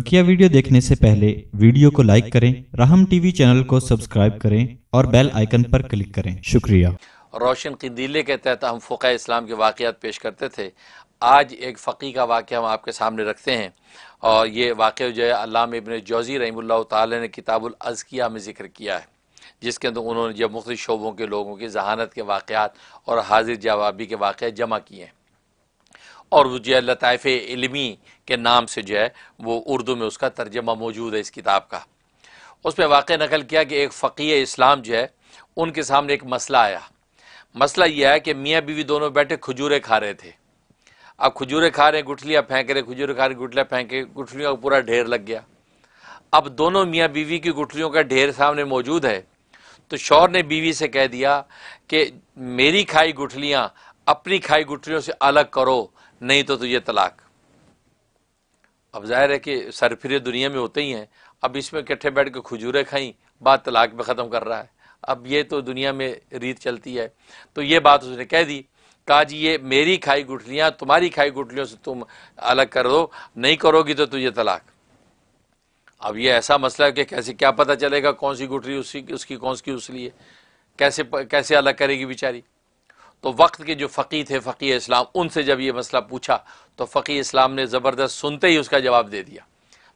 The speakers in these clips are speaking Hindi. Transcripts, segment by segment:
बकिया वीडियो देखने से पहले वीडियो को लाइक करें राहम टीवी चैनल को सब्सक्राइब करें और बेल आइकन पर क्लिक करें शुक्रिया रोशन कदीले के तहत हम फ़ुक़ इस्लाम के वाक़ात पेश करते थे आज एक फ़की का वाक़ हम आपके सामने रखते हैं और ये वाक़ जो है अलाम इबन जौज़ी रही ताली ने में ज़िक्र किया है जिसके अंदर उन्होंने जब मुख्त शोबों के लोगों की जहानत के वाक़ात और हाजिर जवाबी के वाक़ जमा किए हैं और वो जो है इलमी के नाम से जो है वो उर्दू में उसका तर्जमा मौजूद है इस किताब का उस पर वाक़ नकल किया कि एक फ़कीय इस्लाम जो है उनके सामने एक मसला आया मसला यह है कि मियाँ बीवी दोनों बैठे खजूरें खा रहे थे अब खजूरें खा रहे गुठलियाँ फेंक रहे खजूरें खा रहे गुठलियाँ फेंके गुठलियों का पूरा ढेर लग गया अब दोनों मियाँ बीवी की गुठलियों का ढेर सामने मौजूद है तो शौर ने बीवी से कह दिया कि मेरी खाई गुठलियाँ अपनी खाई गुठलियों से अलग करो नहीं तो तुझे तलाक अब जाहिर है कि सरफिर दुनिया में होते ही हैं अब इसमें इकट्ठे बैठ के खजूरें खाई बात तलाक में ख़त्म कर रहा है अब ये तो दुनिया में रीत चलती है तो ये बात उसने कह दी कहा जी ये मेरी खाई गुठलियाँ तुम्हारी खाई गुठलियों से तुम अलग कर दो नहीं करोगी तो तुझे तलाक अब ये ऐसा मसला है कि कैसे क्या पता चलेगा कौन सी गुठली उसकी उसकी कौन सी उसकी है कैसे कैसे अलग करेगी बेचारी तो वक्त के जो फ़कीर थे फ़कीर इस्लाम उनसे जब ये मसला पूछा तो फ़कीर इस्लाम ने ज़बरदस्त सुनते ही उसका जवाब दे दिया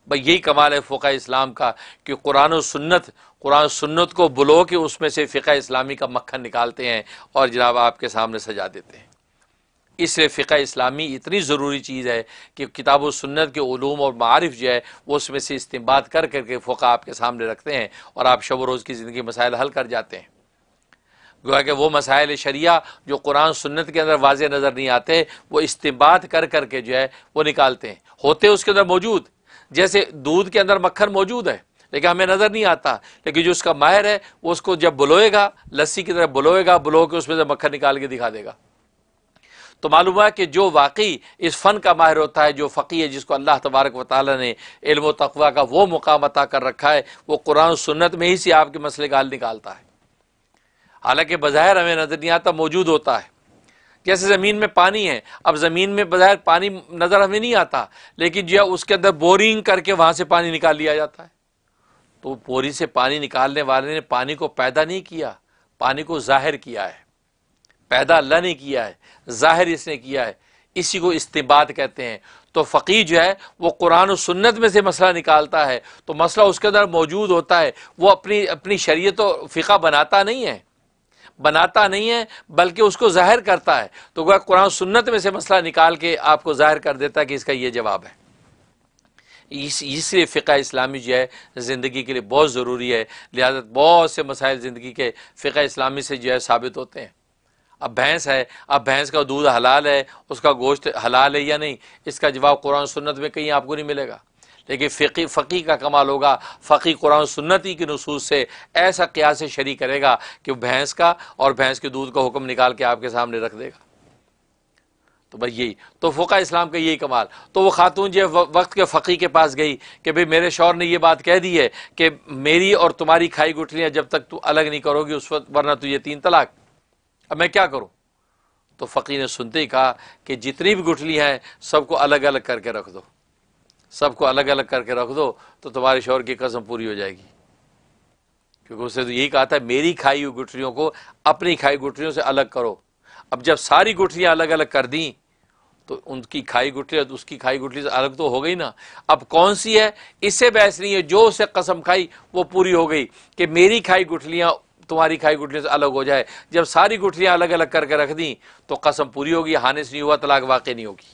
भाई यही कमाल है फ़ोक़़ इस्लाम का कि कुरान और सुन्नत कुरान सुन्नत को बुलो के उसमें से फ़िका इस्लामी का मक्खन निकालते हैं और जनाब आपके सामने सजा देते हैं इसलिए फ़िका इस्लामी इतनी ज़रूरी चीज़ है कि किताब व सुन्नत के ूम और मारफ जो है वो उसमें से इस्तेमाल कर करके फोका आपके सामने रखते हैं और आप शब रोज़ की ज़िंदगी मसाइल हल कर जाते हैं गोया कि वो मसायल शरिया जो कुरान सुन्नत के अंदर वाज नज़र नहीं आते वो इस्तेमाल कर करके जो है वो निकालते हैं होते उसके अंदर मौजूद जैसे दूध के अंदर मक्खन मौजूद है लेकिन हमें नज़र नहीं आता लेकिन जो उसका माहिर है वो उसको जब बुलोएगा लस्सी की तरफ बुलोएगा बुलो के उसमें से मक्खन निकाल के दिखा देगा तो मालूम है कि जो वाकई इस फ़न का माहिर होता है जो फ़क़ीर है जिसको अल्लाह तबारक वाली ने इल्म तकवा का वो मुकाम अता कर रखा है वो कुरान सुन्नत में ही से आपके मसले का हल निकालता है हालांकि बज़ाहिर हमें नज़र नहीं आता मौजूद होता है जैसे ज़मीन में पानी है अब ज़मीन में बज़ाहिर पानी नज़र हमें नहीं आता लेकिन जो है उसके अंदर बोरिंग करके वहाँ से पानी निकाल लिया जाता है तो बोरी से पानी निकालने वाले ने पानी को पैदा नहीं किया पानी को ज़ाहिर किया है पैदा अल्लाह ने किया है ज़ाहिर इसने किया है इसी को इस्तेबात कहते हैं तो फ़कीर जो है वो कुरान और सुन्नत में से मसला निकालता है तो मसला उसके अंदर मौजूद होता है वो अपनी अपनी शरीय फ़िका बनाता नहीं है बनाता नहीं है बल्कि उसको जाहिर करता है तो वह कुरान सुन्नत में से मसला निकाल के आपको जाहिर कर देता है कि इसका यह जवाब है इस इसलिए फ़िका इस्लामी जो है ज़िंदगी के लिए बहुत ज़रूरी है लिहाजा बहुत से मसाइल ज़िंदगी के फ़िका इस्लामी से जो है साबित होते हैं अब भैंस है अब भैंस का दूध हलाल है उसका गोश्त हलाल है या नहीं इसका जवाब कुरान सुन्नत में कहीं आपको नहीं मिलेगा देखिए फ़की फ़की का कमाल होगा फ़की कुरान सुन्नती के नसूस से ऐसा क्यास शरी करेगा कि भैंस का और भैंस के दूध का हुक्म निकाल के आपके सामने रख देगा तो भाई यही तो फ़ुका इस्लाम का यही कमाल तो वो खातून जो वक्त के फ़की के पास गई कि भाई मेरे शौर ने ये बात कह दी है कि मेरी और तुम्हारी खाई गुठलियाँ जब तक तू अलग नहीं करोगी उस वक्त वरना तुझे तीन तलाक अब मैं क्या करूँ तो फ़की ने सुनते ही कहा कि जितनी भी गुठली हैं सबको अलग अलग करके रख दो सबको अलग अलग करके रख दो तो तुम्हारे शोर की कसम पूरी हो जाएगी क्योंकि उसने तो यही कहा था मेरी खाई हुई गुठलियों को अपनी खाई गुठलियों से अलग करो अब जब सारी गुठरियां अलग अलग कर दी तो उनकी खाई गुठली और उसकी खाई गुठली से अलग तो हो गई ना अब कौन सी है इससे बहस नहीं है जो उसे कसम खाई वो पूरी हो गई कि मेरी खाई गुठलियां तुम्हारी खाई गुठलियों से अलग हो जाए जब सारी गुठलियां अलग अलग करके रख दी तो कसम पूरी होगी हानिस नहीं हुआ तलाक वाकई नहीं होगी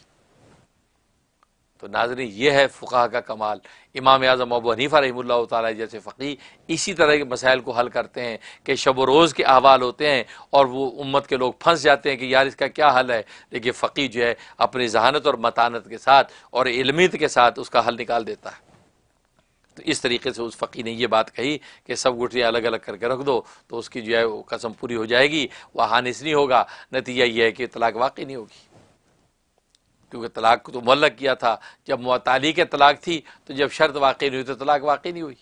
तो नाजरी ये है फ़ुका का कमाल इमाम आज़म अब हनीफ़ा रही तैसे फ़कीर इसी तरह के मसाइल को हल करते हैं कि शब रोज़ के अहवाल होते हैं और वो उम्मत के लोग फंस जाते हैं कि यार इसका क्या हल है लेकिन फ़कीर जो है अपनी जहानत और मतानत के साथ और इलमित के साथ उसका हल निकाल देता है तो इस तरीके से उस फ़कीर ने यह बात कही कि सब गुठियाँ अलग अलग करके रख दो तो उसकी जो है वो कसम पूरी हो जाएगी वह हानिस नहीं होगा नतीजा यह है कि तलाक वाकई नहीं होगी क्योंकि तलाक को तो मलक किया था जब मतली के तलाक थी तो जब शर्त वाक़ नहीं हुई तो तलाक वाक़ नहीं हुई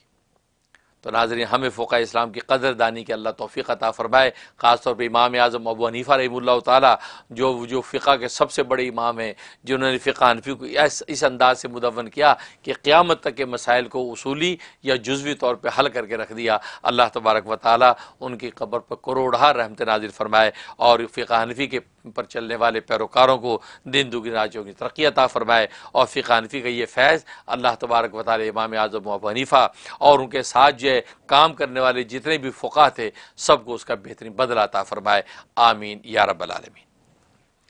तो नाजरीन हमें फ़ोक़ा इस्लाम की कदरदानी के अल्लाह तोफ़ी अता फ़रमाए ख़ासतौर पर इमाम आज़म अबू हनीफ़ा रही ताली जो जो फ़िका के सबसे बड़े इमाम हैं जिन्होंने फ़िका हनफी को इस, इस अंदाज से मुदवन किया कि क़्यामत तक के मसाइल को उसूली या जजवी तौर पर हल करके रख दिया अल्लाह तबारक व ताली उनकी कब्र पर करोड़ा रहमत नाजिर फरमाए और फ़िका हनफी के पर चलने वाले पैरोकारों को दिन दुगनी राज्यों की तरक्की अता फ़रमाए और फ़िकानफी का ये फैज़ अल्लाह तबारक वाले इमाम आज़म अब हनीफ़ा और उनके साथ जो है काम करने वाले जितने भी फ़ुका थे सबको उसका बेहतरीन बदला अता फ़रमाए आमीन या रबालमीन